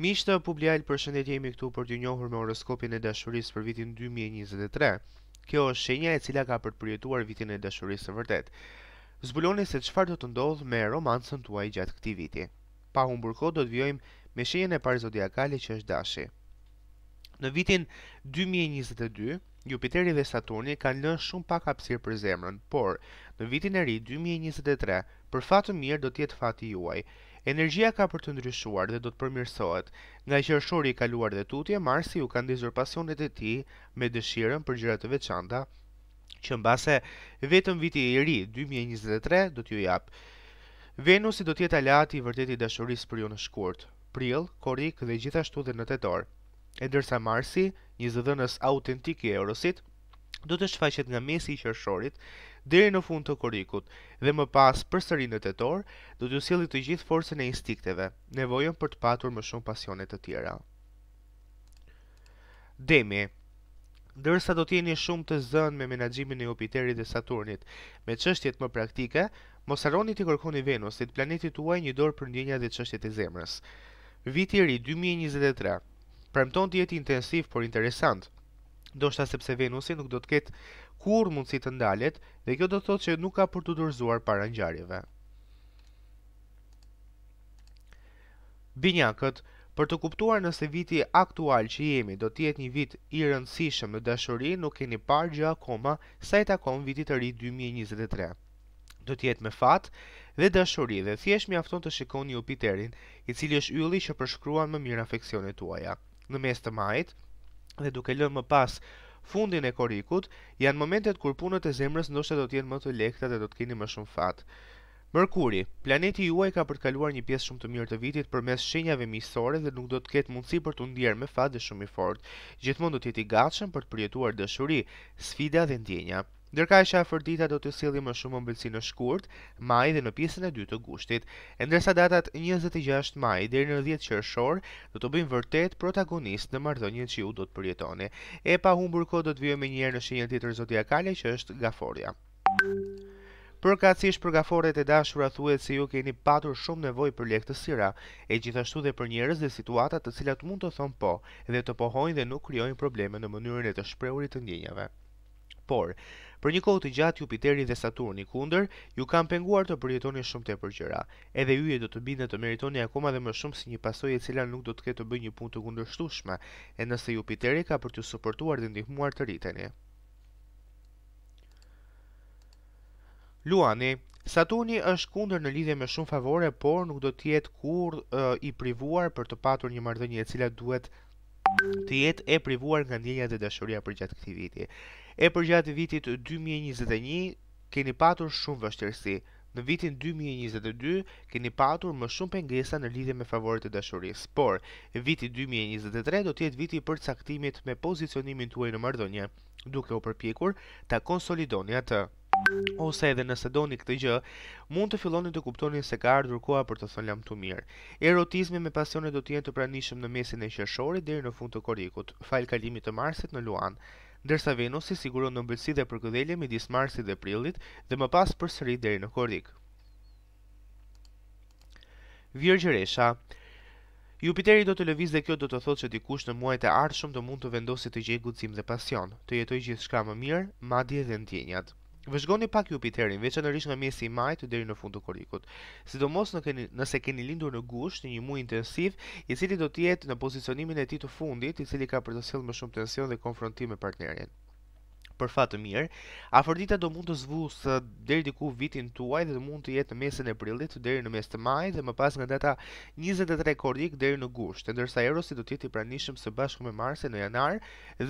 Mishtë të publial për shëndet jemi këtu për të njohur me horoskopin e dashuris për vitin 2023. Kjo është shenja e cila ka për të përjetuar vitin e dashuris të vërtet. Zbuloni se qëfar do të ndodhë me romancën tuaj gjatë këti viti. Pa humë burko do të vjojmë me shenjën e parë zodiakale që është dashi. Në vitin 2022, Jupiteri dhe Saturni kanë lënë shumë pak apsirë për zemrën, por në vitin e ri 2023, për fatë mirë do tjetë fati juaj, Energjia ka për të ndryshuar dhe do të përmirësohet. Nga qershori i kaluar dhe tutje, Marsi u ka ndizur pasionet e tij me dëshirën për gjëra të veçanta që mbase vetëm viti i ri 2023 do t'ju jap. Venusi do t'jetë alati i vërtet i dashurisë për ju në shkurt, prill, korik dhe gjithashtu dhe në tetor. E dërsa Marsi, një zëdhënës autentik i Eurosit, do të shfaqet nga mesi i qershorit deri në fund të korikut dhe më pas për sërinë të torë do të sili të gjithë forcën e instikteve, nevojën për të patur më shumë pasionet të tjera. Demi Dërsa do t'jeni shumë të zënë me menagjimin e Jupiterit dhe Saturnit, me qështjet më praktike, mos arroni t'i kërkoni Venusit, planetit tuaj një dorë për ndjenja dhe qështjet e zemrës. Viti i ri 2023 premton të jetë intensiv por interesant, ndoshta sepse Venusi nuk do të ketë kur mundësi të ndalet dhe kjo do të thotë që nuk ka për të dërzuar para ngjarjeve. Binjakët, për të kuptuar nëse viti aktual që jemi do të jetë një vit i rëndësishëm në dashuri, nuk keni parë gjë akoma sa i takon vitit të ri 2023 do të jetë me fat dhe dashuri dhe thjesht mjafton të shikoni Jupiterin, i cili është ylli që përshkruan më mirë afeksionet tuaja. Në mes të majtë dhe duke lënë më pas fundin e korikut, janë momentet kur punët e zemrës ndoshta do të jenë më të lehta dhe do të keni më shumë fat. Merkuri, planeti juaj ka për të kaluar një pjesë shumë të mirë të vitit përmes shenjave miqësore dhe nuk do të ketë mundësi për të ndier me fat dhe shumë i fortë. Gjithmonë do të jeti gatshëm për të përjetuar dashuri, sfida dhe ndjenja. Ndërka e shafër dita do të sili më shumë mbëllësi në shkurt, maj dhe në pjesën e 2 të gushtit. E ndërsa datat 26 maj dhe në 10 qërëshor, do të bëjmë vërtet protagonist në mardhonjën që ju do të përjetoni. E pa humë burko do të me njerë në shenjën tjetër zodiakale që është gaforja. Për katsish për gaforet e dashura thuet se ju keni patur shumë nevoj për lektë të sira, e gjithashtu dhe për njerës dhe situatat të cilat mund të thonë po, dhe të pohojnë dhe nuk kryojnë probleme në mënyrën e të shpreurit të ndjenjave. Por, për një kohë të gjatë Jupiteri dhe Saturni kundër, ju kanë penguar të përjetoni shumë e gjëra. Edhe yje do të bindën të meritoni akoma dhe më shumë si një pasojë e cila nuk do të ketë të bëjë një punë të kundërshtueshme, e nëse Jupiteri ka për t'ju suportuar dhe ndihmuar të rriteni. Luani, Saturni është kundër në lidhje me shumë favore, por nuk do të jetë kur i privuar për të patur një marrëdhënie e cila duhet të jetë e privuar nga ndjenjat e dashurisë gjatë këtij viti. E për gjatë vitit 2021 keni patur shumë vështirësi. Në vitin 2022 keni patur më shumë pengesa në lidhje me favorit e dashurisë, por viti 2023 do të jetë viti i përcaktimit me pozicionimin tuaj në marrëdhënie, duke u përpjekur ta konsolidoni atë. Ose edhe nëse doni këtë gjë, mund të filloni të kuptoni se ka ardhur koha për të thënë lam të mirë. Erotizmi me pasione do të jenë të pranishëm në mesin e qershorit deri në fund të korikut, fal kalimit të Marsit në Luan. Dërsa Venus i siguron në mbëtsi dhe përkëdhelje midis Marsit dhe Prillit dhe më pas për sëri dheri në Kordik. Virgjëresha Jupiteri do të lëviz dhe kjo do të thot që dikush në muajt e ardhshëm do mund të vendosit të gjej gudzim dhe pasion, të jetoj gjithë shka më mirë, madje dhe në tjenjat. Vëzhgoni pak Jupiterin, veçanërisht nga mesi i majit deri në fund të korikut. Sidomos në keni, nëse keni lindur në gusht, një muaj intensiv, i cili do të jetë në pozicionimin e tij të fundit, i cili ka për të sjellë më shumë tension dhe konfrontim me partnerin për fatë mirë. Afrodita do mund të zvus deri diku vitin tuaj dhe do mund të jetë në mesin e prillit deri në mes të majit dhe më pas nga data 23 kordik deri në gusht, ndërsa Erosi do të jetë i pranishëm së bashku me Marsin në janar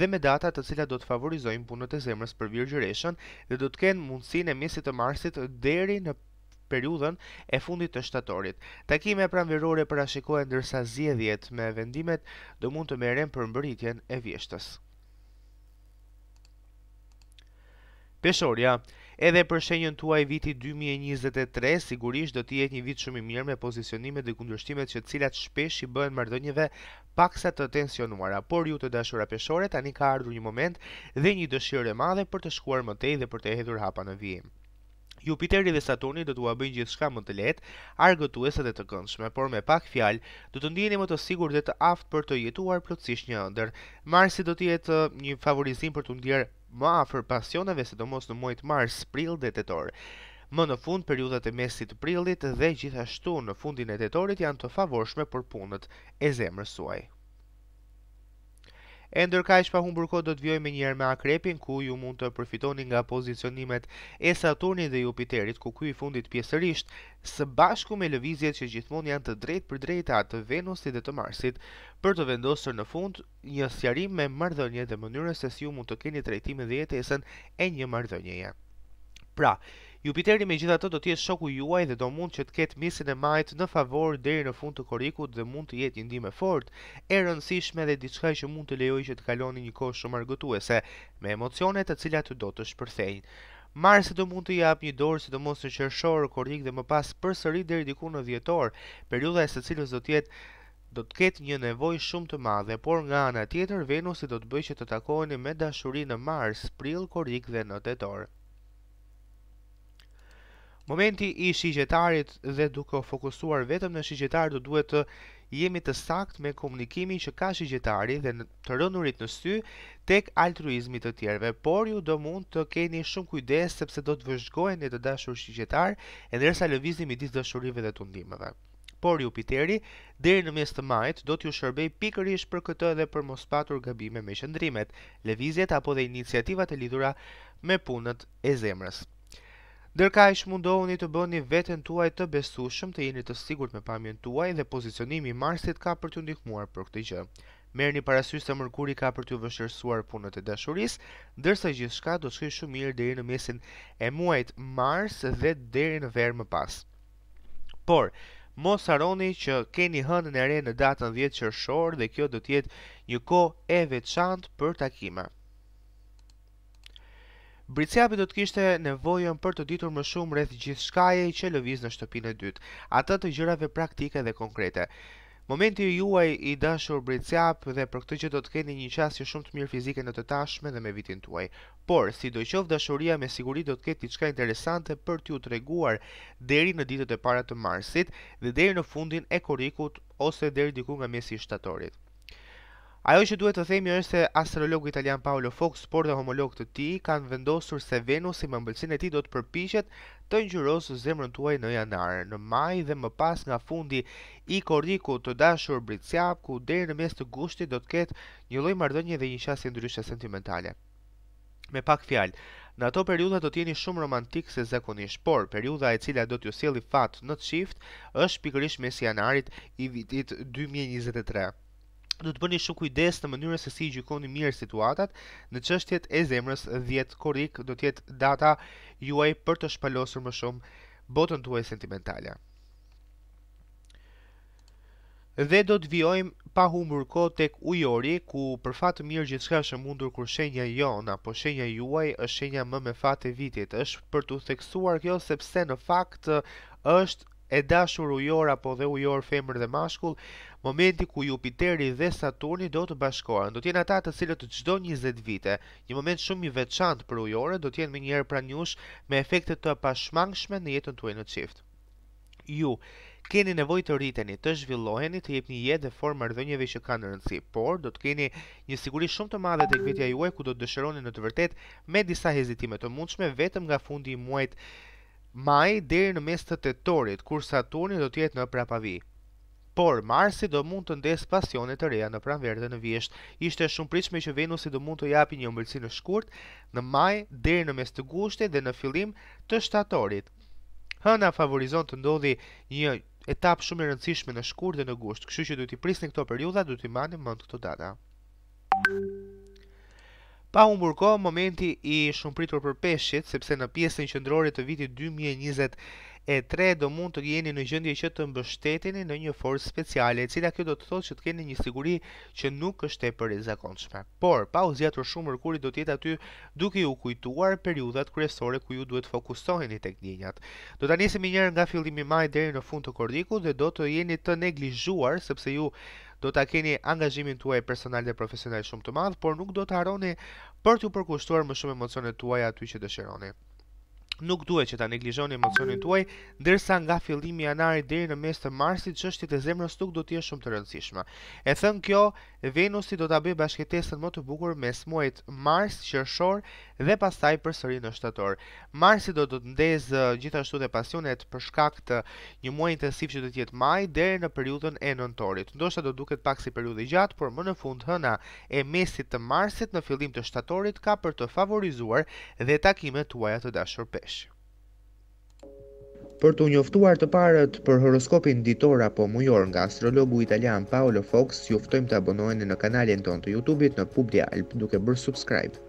dhe me data të cilat do të favorizojnë punët e zemrës për Virgjëreshën dhe do të kenë mundësinë e mesit të Marsit deri në periudhën e fundit të shtatorit. Takime pranverore parashikohen ndërsa zgjedhjet me vendimet do mund të merren për mbërritjen e vjeshtës. Peshorja, edhe për shenjën tuaj viti 2023, sigurisht do jetë një vit shumë i mirë me pozicionimet dhe kundërshtimet që cilat shpesh i bëhen mardënjëve paksa të tensionuara, por ju të dashura peshore tani ka ardhur një moment dhe një dëshirë e madhe për të shkuar më tej dhe për të hedhur hapa në vijim. Jupiteri dhe Saturni do t'ua bëjnë gjithçka më të lehtë, argëtuese dhe të këndshme, por me pak fjalë do të ndiheni më të sigurt dhe të aftë për të jetuar plotësisht një ëndër. Marsi do të jetë uh, një favorizim për të ndier më afër pasioneve, sidomos në muajt mars, prill dhe tetor. Më në fund periudhat e mesit të prillit dhe gjithashtu në fundin e tetorit janë të favorshme për punët e zemrës suaj. E ndërka ishpa humbur kod do të vjoj me njerë me akrepin ku ju mund të përfitoni nga pozicionimet e Saturni dhe Jupiterit ku ku i fundit pjesërisht së bashku me lëvizjet që gjithmon janë të drejt për drejta të Venusit dhe të Marsit për të vendosër në fund një sjarim me mardhënje dhe mënyrës e si ju mund të keni trejtimi dhe jetesën e një mardhënjeja. Pra, Jupiteri me gjitha të do t'jetë shoku juaj dhe do mund që t'ket misin e majtë në favor deri në fund të korikut dhe mund të jetë një ndime fort, e rëndësishme dhe diçka që mund të lejoj që t'kaloni një kohë shumë argëtuese me emocionet të cilat të do të shpërthejnë. Mars do mund të jap një dorë sidomos në qershor, korik dhe më pas përsëri deri diku në dhjetor, periudha e së cilës do të jetë do të ketë një nevoj shumë të madhe, por nga ana tjetër Venusi do të bëjë që të takoheni me dashurinë në Mars, prill, Korik dhe në tetor. Momenti i shigjetarit dhe duke o fokusuar vetëm në shigjetar do duhet të jemi të sakt me komunikimin që ka shigjetari dhe të rënurit në sy tek altruizmi të tjerve, por ju do mund të keni shumë kujdes sepse do të vëzhgojnë e të dashur shigjetar e ndërsa lëvizim i disë dëshurive dhe të ndimeve. Por Jupiteri, deri në mes të majt, do t'ju shërbej pikërish për këtë dhe për mos patur gabime me qëndrimet, levizjet apo dhe iniciativat e lidhura me punët e zemrës. Dërka ish mundohuni të bëni vetën tuaj të besushëm të jeni të sigurt me pamjen tuaj dhe pozicionimi Marsit ka për t'ju ndihmuar për këtë gjë. një parasysh se Merkuri ka për t'ju vëshërsuar punët e dashurisë, ndërsa gjithçka do të shkojë shumë mirë deri në mesin e muajit Mars dhe deri në verë më pas. Por, mos harroni që keni hënën e re në datën 10 qershor dhe kjo do të jetë një kohë e veçantë për takima. Briciapi do të kishte nevojën për të ditur më shumë rreth gjithçkaje që lëviz në shtëpinë e dytë, atë të gjërave praktike dhe konkrete. Momenti juaj i dashur Briciap dhe për këtë që do të keni një qasje shumë të mirë fizike në të tashme dhe me vitin tuaj. Por, si do qovë dashuria me siguri do të ketë diçka interesante për t'ju të reguar deri në ditët e para të marsit dhe deri në fundin e korikut ose deri diku nga mesi i shtatorit. Ajo që duhet të themi është se astrologu italian Paolo Fox, por dhe homolog të ti, kanë vendosur se Venus i mëmbëlsin e ti do të përpishet të njërosë zemrën tuaj në janarë, në maj dhe më pas nga fundi i koriku të dashur Britsjap, ku deri në mes të gushti do të ketë një loj mardënje dhe një shasë ndryshe sentimentale. Me pak fjalë, Në ato periudha do t'jeni shumë romantik se zakonisht, por periudha e cila do t'jo sjelli fat në të shift është pikërisht mes janarit i vitit 2023 do të bëni shumë kujdes në mënyrën se si i gjikoni mirë situatat në çështjet e zemrës 10 korrik do të jetë data juaj për të shpalosur më shumë botën tuaj sentimentale. Dhe do të vijojmë pa humbur kohë tek Ujori, ku për fat të mirë gjithçka është e mundur kur shenja jona, apo shenja juaj, është shenja më me fat e vitit. Është për të theksuar kjo sepse në fakt është e dashur ujor apo dhe ujor femër dhe mashkull, momenti ku Jupiteri dhe Saturni do të bashkohen. Do të jenë ata të cilët çdo 20 vite, një moment shumë i veçantë për ujore, do të me njerë pranë jush me efekte të pashmangshme në jetën tuaj në çift. Ju keni nevojë të rriteni, të zhvilloheni, të jepni jetë dhe formë marrëdhënieve që kanë rëndësi, por do të keni një siguri shumë të madhe tek vetja juaj ku do të dëshironi në të vërtetë me disa hezitime të mundshme vetëm nga fundi i muajit maj deri në mes të tetorit, kur Saturni do tjetë në prapavi. Por, Marsi do mund të ndes pasione të reja në dhe në vjesht. Ishte shumë pritshme që Venusi do mund të japi një mbëllësi në shkurt në maj deri në mes të gushtit dhe në fillim të shtatorit. Hëna favorizon të ndodhi një etapë shumë e rëndësishme në shkurt dhe në gusht, këshu që du t'i prisni këto periuda, du t'i mani mënd këto data. Pa unë burko, momenti i shumë pritur për peshqit, sepse në pjesën qëndrore të vitit 2023 do mund të gjeni në gjendje që të mbështeteni në një forcë speciale, e cila kjo do të thotë që të keni një siguri që nuk është e për zakonshme. Por, pa u zgjatur shumë mërkuri do të aty duke ju kujtuar periudhat kryesore ku ju duhet të fokusoheni tek dhënjat. Do ta i njëherë nga fillimi i majit deri në fund të korrikut dhe do të jeni të neglizhuar sepse ju do të keni angazhimin të uaj personal dhe profesional shumë të madhë, por nuk do të harroni për t'u përkushtuar më shumë emocionet të uaj aty që dëshironi nuk duhet që ta neglizhoni emocionin tuaj, ndërsa nga fillimi i janarit deri në mes të marsit çështjet e zemrës tuk do të jenë shumë të rëndësishme. E thën kjo, Venusi do ta bëjë bashkëtesën më të bukur mes muajit Mars, Qershor dhe pastaj përsëri në Shtator. Marsi do të ndezë uh, gjithashtu dhe pasionet për shkak të një muaji intensiv që do të jetë maj deri në periudhën e nëntorit. Ndoshta do duket pak si periudhë gjatë, por më në fund hëna e mesit të Marsit në fillim të Shtatorit ka për të favorizuar dhe takimet tuaja të dashur Për të njoftuar të parët për horoskopin ditor apo mujor nga astrologu italian Paolo Fox, juftojmë të abonojnë në kanalin ton të Youtube-it në Publia Alp duke bërë subscribe.